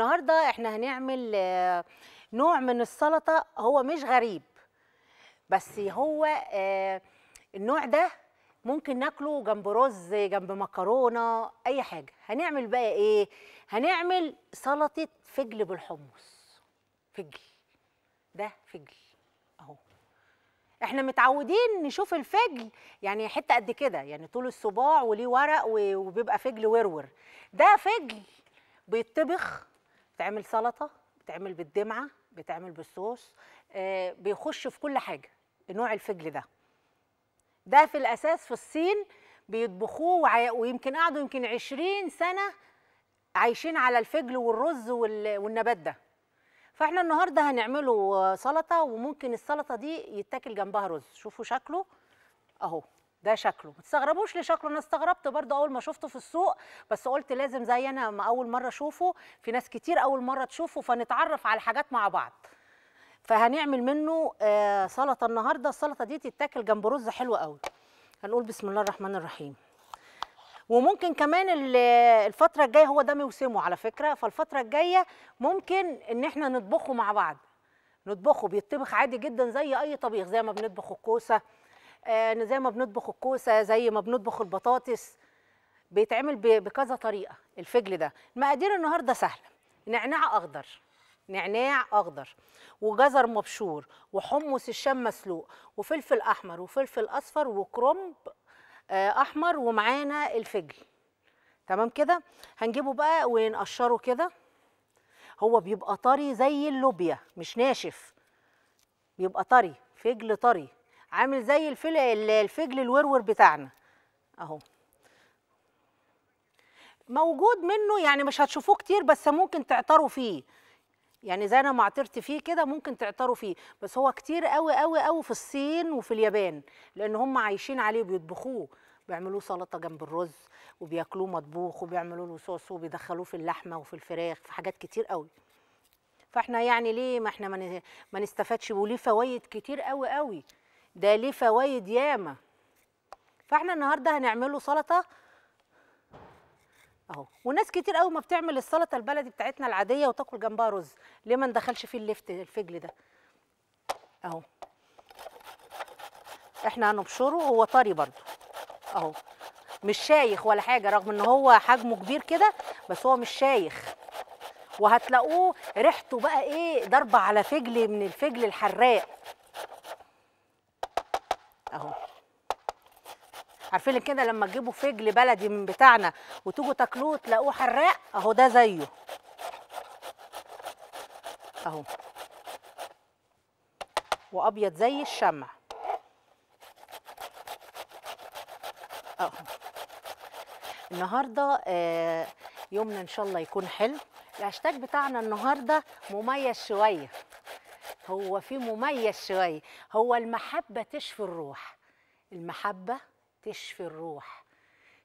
النهارده احنا هنعمل آه، نوع من السلطه هو مش غريب بس هو آه، النوع ده ممكن ناكله جنب رز جنب مكرونه اي حاجه هنعمل بقى ايه هنعمل سلطه فجل بالحمص فجل ده فجل اهو احنا متعودين نشوف الفجل يعني حته قد كده يعني طول الصباع وليه ورق وبيبقى فجل ورور ده فجل بيتطبخ بتعمل سلطه بتعمل بالدمعه بتعمل بالصوص آه، بيخش في كل حاجه نوع الفجل ده ده في الاساس في الصين بيطبخوه ويمكن قعدوا يمكن 20 سنه عايشين على الفجل والرز والنبات ده فاحنا النهارده هنعمله سلطه وممكن السلطه دي يتاكل جنبها رز شوفوا شكله اهو ده شكله ما تستغربوش لشكله انا استغربت برضه اول ما شفته في السوق بس قلت لازم زي انا ما اول مره اشوفه في ناس كتير اول مره تشوفه فنتعرف على الحاجات مع بعض فهنعمل منه آه سلطه النهارده السلطه دي تتاكل جنب رز حلو قوي هنقول بسم الله الرحمن الرحيم وممكن كمان الفتره الجايه هو ده موسمه على فكره فالفتره الجايه ممكن ان احنا نطبخه مع بعض نطبخه بيطبخ عادي جدا زي اي طبيخ زي ما بنطبخ الكوسه آه، زي ما بنطبخ الكوسه زي ما بنطبخ البطاطس بيتعمل بكذا طريقه الفجل ده المقادير النهارده سهله نعناع اخضر نعناع اخضر وجزر مبشور وحمص الشام مسلوق وفلفل احمر وفلفل اصفر وكرنب آه، احمر ومعانا الفجل تمام كده هنجيبه بقى ونقشره كده هو بيبقى طري زي اللوبيا مش ناشف بيبقى طري فجل طري عامل زي الفل... الفجل الورور بتاعنا اهو موجود منه يعني مش هتشوفوه كتير بس ممكن تعتروا فيه يعني زي انا ما عطرت فيه كده ممكن تعتروا فيه بس هو كتير قوي قوي قوي في الصين وفي اليابان لان هم عايشين عليه بيطبخوه بيعملوه سلطه جنب الرز وبياكلوه مطبوخ وبيعملوا له صوص وبيدخلوه في اللحمه وفي الفراخ في حاجات كتير قوي فاحنا يعني ليه ما احنا ما نستفادش وليه فوائد كتير قوي قوي ده ليه فوايد ياما فاحنا النهارده هنعمله سلطه اهو وناس كتير قوي ما بتعمل السلطه البلدي بتاعتنا العاديه وتاكل جنبها رز ليه ما ندخلش فيه اللفت الفجل ده اهو احنا هنبشره هو طري برده اهو مش شايخ ولا حاجه رغم ان هو حجمه كبير كده بس هو مش شايخ وهتلاقوه ريحته بقى ايه ضربه على فجل من الفجل الحراق اهو عارفين كده لما تجيبوا فجل بلدي من بتاعنا وتيجوا تاكلوه تلاقوه حراق اهو ده زيه اهو وابيض زي الشمع اهو النهارده آه، يومنا ان شاء الله يكون حلو الهاشتاج بتاعنا النهارده مميز شويه هو في مميز شويه هو المحبه تشفي الروح المحبه تشفي الروح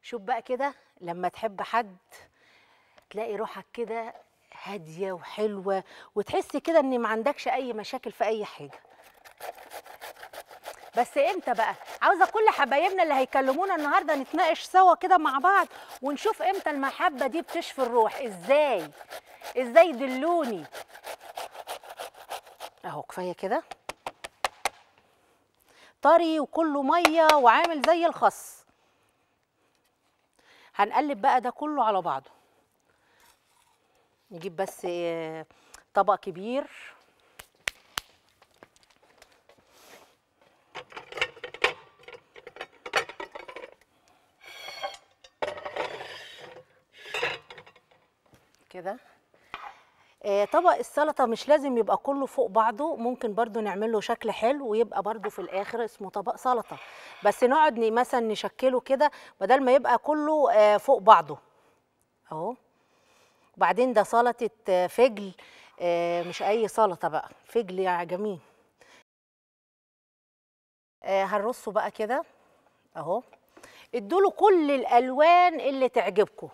شوف بقى كده لما تحب حد تلاقي روحك كده هاديه وحلوه وتحس كده ان ما عندكش اي مشاكل في اي حاجه بس امتى بقى عاوزه كل حبايبنا اللي هيكلمونا النهارده نتناقش سوا كده مع بعض ونشوف امتى المحبه دي بتشفي الروح ازاي ازاي دلوني اهو كفايه كده طري وكله ميه وعامل زي الخس هنقلب بقى ده كله على بعضه نجيب بس آه، طبق كبير كده آه، طبق السلطه مش لازم يبقى كله فوق بعضه ممكن برضو نعمل له شكل حلو ويبقى برضو في الاخر اسمه طبق سلطه بس نقعد مثلا نشكله كده بدل ما يبقى كله آه، فوق بعضه اهو وبعدين ده سلطه آه، فجل مش اي سلطه بقى فجل يا جميل هنرصه بقى كده اهو ادوا له كل الالوان اللي تعجبكم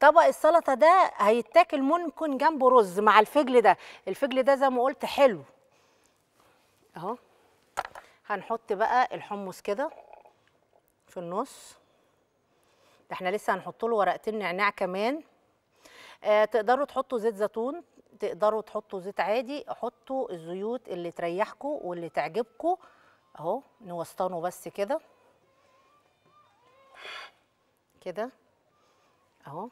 طبق السلطه ده هيتاكل ممكن جنبه رز مع الفجل ده الفجل ده زي ما قلت حلو اهو هنحط بقى الحمص كده في النص ده احنا لسه هنحط له ورقتين نعناع كمان آه تقدروا تحطوا زيت زيتون تقدروا تحطوا زيت عادي حطوا الزيوت اللي تريحكوا واللي تعجبكوا اهو نوسطنه بس كده كده اهو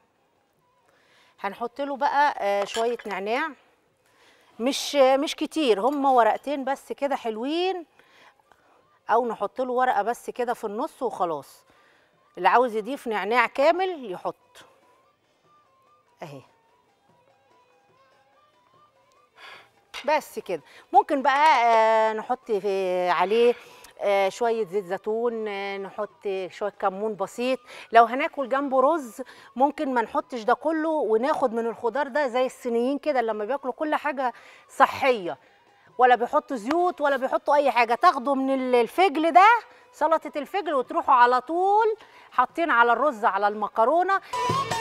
هنحط له بقى آه، شويه نعناع مش مش كتير هما ورقتين بس كده حلوين او نحط له ورقه بس كده في النص وخلاص اللي عاوز يضيف نعناع كامل يحط اهي بس كده ممكن بقى آه، نحط في عليه آه، شويه زيت زيتون آه، نحط شويه كمون بسيط لو هناكل جنبه رز ممكن ما نحطش ده كله وناخد من الخضار ده زي الصينيين كده لما بياكلوا كل حاجه صحيه ولا بيحطوا زيوت ولا بيحطوا اي حاجه تاخدوا من الفجل ده سلطه الفجل وتروحوا على طول حاطين على الرز على المكرونه